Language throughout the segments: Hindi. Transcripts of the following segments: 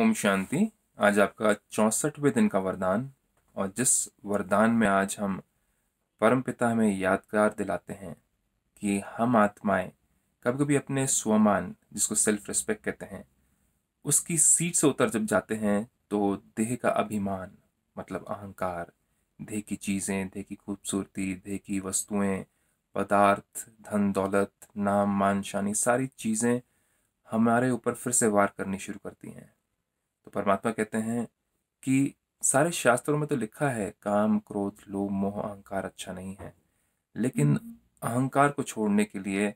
ओम शांति आज आपका चौंसठवें दिन का वरदान और जिस वरदान में आज हम परम पिता हमें यादगार दिलाते हैं कि हम आत्माएं कभी कभी अपने स्वमान जिसको सेल्फ रिस्पेक्ट कहते हैं उसकी सीट से उतर जब जाते हैं तो देह का अभिमान मतलब अहंकार देह की चीज़ें देह की खूबसूरती देह की वस्तुएं पदार्थ धन दौलत नाम मान शानी सारी चीज़ें हमारे ऊपर फिर से वार करनी शुरू करती हैं परमात्मा कहते हैं कि सारे शास्त्रों में तो लिखा है काम क्रोध लोभ मोह अहंकार अच्छा नहीं है लेकिन हम्म। अहंकार को छोड़ने के लिए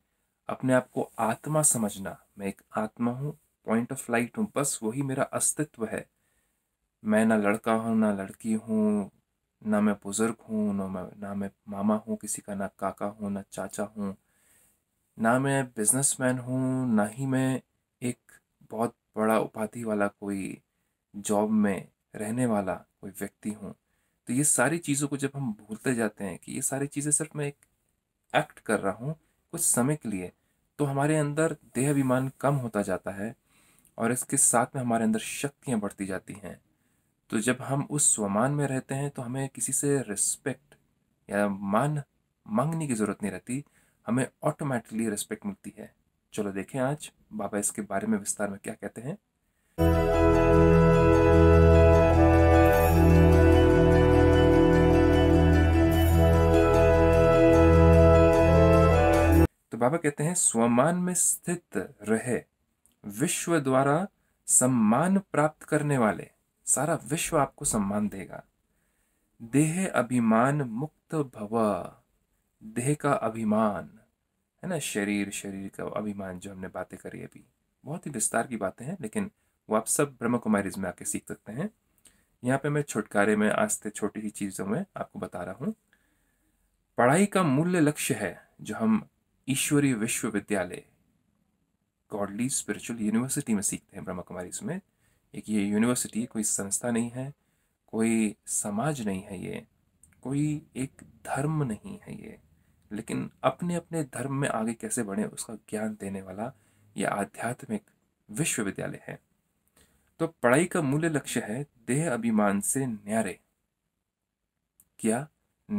अपने आप को आत्मा समझना मैं एक आत्मा हूँ पॉइंट ऑफ लाइट हूँ बस वही मेरा अस्तित्व है मैं ना लड़का हूँ ना लड़की हूँ ना मैं बुज़ुर्ग हूँ ना मैं ना मैं मामा हूँ किसी का ना काका हूँ ना चाचा हूँ ना मैं बिजनेसमैन हूँ ना ही मैं एक बहुत बड़ा उपाधि वाला कोई जॉब में रहने वाला कोई व्यक्ति हूँ तो ये सारी चीज़ों को जब हम भूलते जाते हैं कि ये सारी चीज़ें सिर्फ मैं एक एक्ट कर रहा हूँ कुछ समय के लिए तो हमारे अंदर देह अभिमान कम होता जाता है और इसके साथ में हमारे अंदर शक्तियाँ बढ़ती जाती हैं तो जब हम उस स्वमान में रहते हैं तो हमें किसी से रिस्पेक्ट या मान मांगने की ज़रूरत नहीं रहती हमें ऑटोमेटिकली रिस्पेक्ट मिलती है चलो देखें आज बाबा इसके बारे में विस्तार में क्या कहते हैं बाबा कहते हैं स्वमान में स्थित रहे विश्व द्वारा सम्मान प्राप्त करने वाले सारा विश्व आपको सम्मान देगा देह अभिमान मुक्त भव देह का अभिमान है ना शरीर शरीर का अभिमान जो हमने बातें करी अभी बहुत ही विस्तार की बातें हैं लेकिन वो आप सब ब्रह्म कुमारी में आके सीख सकते हैं यहाँ पे मैं छुटकारे में आस्ते छोटी ही चीज़ों में आपको बता रहा हूँ पढ़ाई का मूल्य लक्ष्य है जो हम ईश्वरीय विश्वविद्यालय गॉडली स्पिरिचुअल यूनिवर्सिटी में सीखते हैं ब्रह्मा कुमारी इसमें एक ये यूनिवर्सिटी कोई संस्था नहीं है कोई समाज नहीं है ये कोई एक धर्म नहीं है ये लेकिन अपने अपने धर्म में आगे कैसे बढ़े उसका ज्ञान देने वाला ये आध्यात्मिक विश्वविद्यालय है तो पढ़ाई का मूल लक्ष्य है देह अभिमान से न्यारे क्या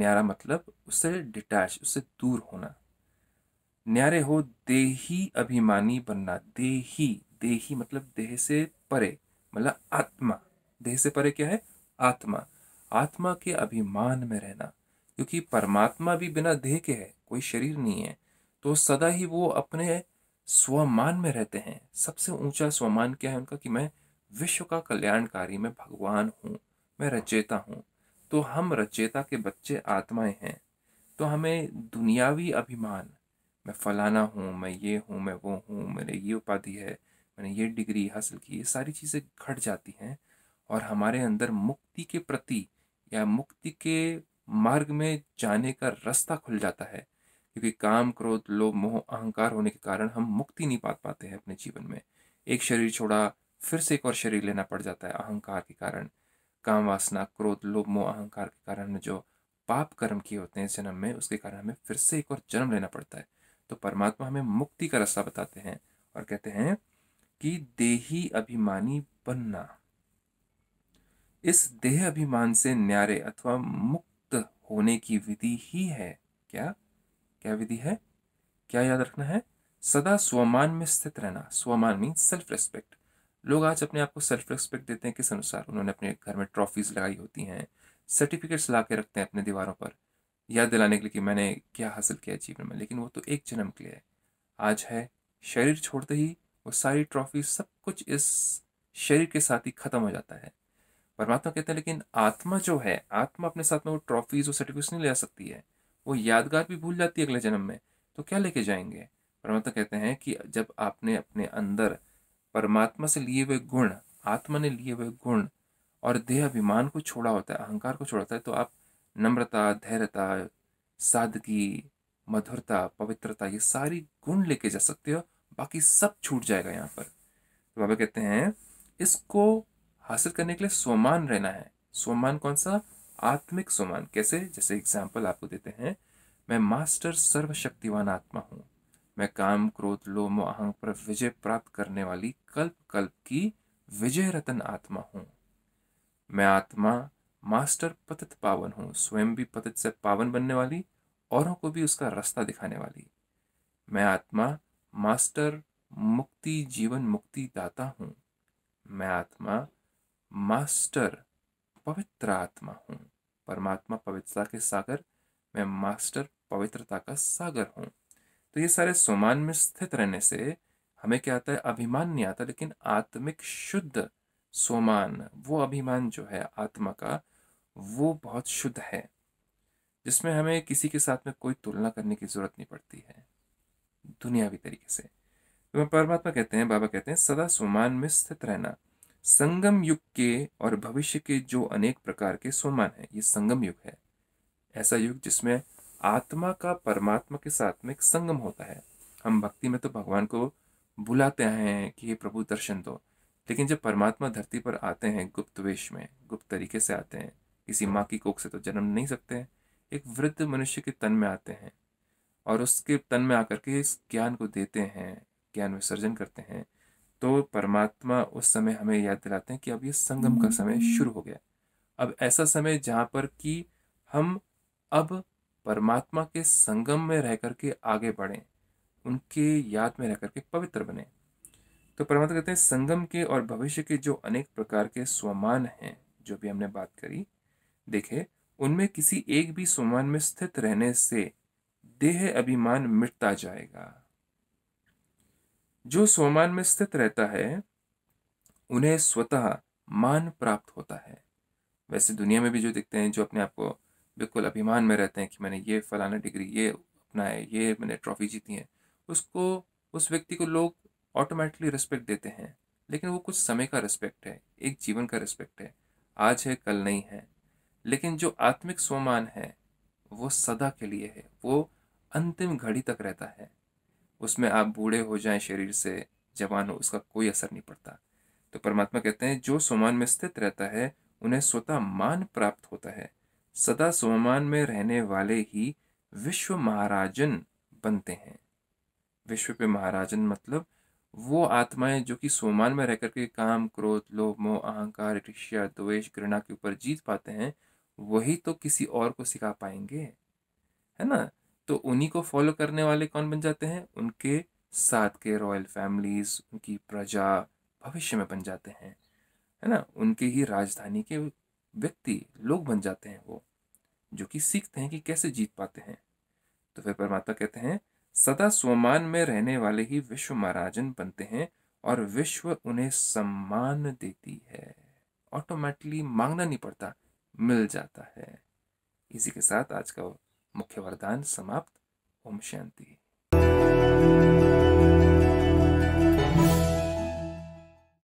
न्यारा मतलब उससे डिटैच उससे दूर होना न्यारे हो देही अभिमानी बनना देही देही मतलब देह से परे मतलब आत्मा देह से परे क्या है आत्मा आत्मा के अभिमान में रहना क्योंकि परमात्मा भी बिना देह के है कोई शरीर नहीं है तो सदा ही वो अपने स्वमान में रहते हैं सबसे ऊंचा स्वमान क्या है उनका कि मैं विश्व का कल्याणकारी मैं भगवान हूँ मैं रचेता हूँ तो हम रचेता के बच्चे आत्माएं हैं तो हमें दुनियावी अभिमान मैं फ़लाना हूँ मैं ये हूँ मैं वो हूँ मैंने ये उपाधि है मैंने ये डिग्री हासिल की ये सारी चीज़ें घट जाती हैं और हमारे अंदर मुक्ति के प्रति या मुक्ति के मार्ग में जाने का रास्ता खुल जाता है क्योंकि काम क्रोध लोभ मोह अहंकार होने के कारण हम मुक्ति नहीं पा पाते हैं अपने जीवन में एक शरीर छोड़ा फिर से एक और शरीर लेना पड़ जाता है अहंकार के कारण काम वासना क्रोध लोभ मोह अहंकार के कारण जो पाप कर्म किए होते हैं जन्म में उसके कारण हमें फिर से एक और जन्म लेना पड़ता है तो परमात्मा हमें मुक्ति का रास्ता बताते हैं और कहते हैं कि देही अभिमानी बनना इस देह अभिमान से न्यारे अथवा मुक्त होने की विधि ही है क्या क्या विधि है क्या याद रखना है सदा स्वमान में स्थित रहना स्वमान मीन सेल्फ रेस्पेक्ट लोग आज अपने आप को सेल्फ रेस्पेक्ट देते हैं किस अनुसार उन्होंने अपने घर में ट्रॉफीज लगाई होती हैं सर्टिफिकेट्स ला के रखते हैं अपने दीवारों पर याद दिलाने के लिए कि मैंने क्या हासिल किया जीवन में लेकिन वो तो एक जन्म के लिए है आज है शरीर छोड़ते ही वो सारी ट्रॉफी सब कुछ इस शरीर के साथ ही ख़त्म हो जाता है परमात्मा कहते हैं लेकिन आत्मा जो है आत्मा अपने साथ में वो ट्रॉफीज वो सर्टिफिकेट्स नहीं ले जा सकती है वो यादगार भी भूल जाती है अगले जन्म में तो क्या लेके जाएंगे परमात्मा कहते हैं कि जब आपने अपने अंदर परमात्मा से लिए हुए गुण आत्मा ने लिए हुए गुण और देह अभिमान को छोड़ा होता है अहंकार को छोड़ा होता है तो आप नम्रता धैर्यता सादगी मधुरता पवित्रता ये सारी गुण लेके जा सकते हो बाकी सब छूट जाएगा यहाँ पर तो बाबा कहते हैं इसको हासिल करने के लिए स्वमान रहना है स्वमान कौन सा आत्मिक स्वमान कैसे जैसे एग्जाम्पल आपको देते हैं मैं मास्टर सर्वशक्तिवान आत्मा हूँ मैं काम क्रोध लो अहंग पर विजय प्राप्त करने वाली कल्प कल्प की विजय रतन आत्मा हूँ मैं आत्मा मास्टर पतित पावन हो स्वयं भी पतित से पावन बनने वाली औरों को भी उसका रास्ता दिखाने वाली मैं आत्मा मास्टर मुक्ति जीवन मुक्ति दाता हूँ मैं आत्मा मास्टर पवित्र आत्मा हूँ परमात्मा पवित्रता के सागर मैं मास्टर पवित्रता का सागर हूँ तो ये सारे सोमान में स्थित रहने से हमें क्या आता है अभिमान नहीं आता लेकिन आत्मिक शुद्ध सोमान वो अभिमान जो है आत्मा का वो बहुत शुद्ध है जिसमें हमें किसी के साथ में कोई तुलना करने की ज़रूरत नहीं पड़ती है दुनियावी तरीके से तो परमात्मा कहते हैं बाबा कहते हैं सदा सोमान में स्थित रहना संगम युग के और भविष्य के जो अनेक प्रकार के सोमान हैं ये संगम युग है ऐसा युग जिसमें आत्मा का परमात्मा के साथ में एक संगम होता है हम भक्ति में तो भगवान को बुलाते हैं कि ये प्रभु दर्शन दो लेकिन जब परमात्मा धरती पर आते हैं गुप्त वेश में गुप्त तरीके से आते हैं किसी माँ की कोख से तो जन्म नहीं सकते हैं एक वृद्ध मनुष्य के तन में आते हैं और उसके तन में आकर के इस ज्ञान को देते हैं ज्ञान विसर्जन करते हैं तो परमात्मा उस समय हमें याद दिलाते हैं कि अब ये संगम का समय शुरू हो गया अब ऐसा समय जहाँ पर कि हम अब परमात्मा के संगम में रह करके आगे बढ़ें उनके याद में रह करके पवित्र बने तो परमात्मा कहते हैं संगम के और भविष्य के जो अनेक प्रकार के स्वमान हैं जो भी हमने बात करी देखे उनमें किसी एक भी सोमान में स्थित रहने से देह अभिमान मिटता जाएगा जो सोमान में स्थित रहता है उन्हें स्वतः मान प्राप्त होता है वैसे दुनिया में भी जो दिखते हैं जो अपने आप को बिल्कुल अभिमान में रहते हैं कि मैंने ये फलाना डिग्री ये अपना है ये मैंने ट्रॉफी जीती है उसको उस व्यक्ति को लोग ऑटोमेटिकली रिस्पेक्ट देते हैं लेकिन वो कुछ समय का रिस्पेक्ट है एक जीवन का रिस्पेक्ट है आज है कल नहीं है लेकिन जो आत्मिक स्वमान है वो सदा के लिए है वो अंतिम घड़ी तक रहता है उसमें आप बूढ़े हो जाएं शरीर से जवान हो उसका कोई असर नहीं पड़ता तो परमात्मा कहते हैं जो सोमान में स्थित रहता है उन्हें स्वतः मान प्राप्त होता है सदा सोमान में रहने वाले ही विश्व महाराजन बनते हैं विश्व पे महाराजन मतलब वो आत्माएं जो कि सोमान में रह करके काम क्रोध लोभ मोह अहंकार ईर्ष्या द्वेष घृणा के ऊपर जीत पाते हैं वही तो किसी और को सिखा पाएंगे है ना तो उन्हीं को फॉलो करने वाले कौन बन जाते हैं उनके साथ के रॉयल फैमिलीज उनकी प्रजा भविष्य में बन जाते हैं है ना उनके ही राजधानी के व्यक्ति लोग बन जाते हैं वो जो कि सीखते हैं कि कैसे जीत पाते हैं तो फिर परमात्मा कहते हैं सदा स्वमान में रहने वाले ही विश्व महाराजन बनते हैं और विश्व उन्हें सम्मान देती है ऑटोमेटिकली मांगना नहीं पड़ता मिल जाता है इसी के साथ आज का मुख्य वरदान समाप्त ओम शांति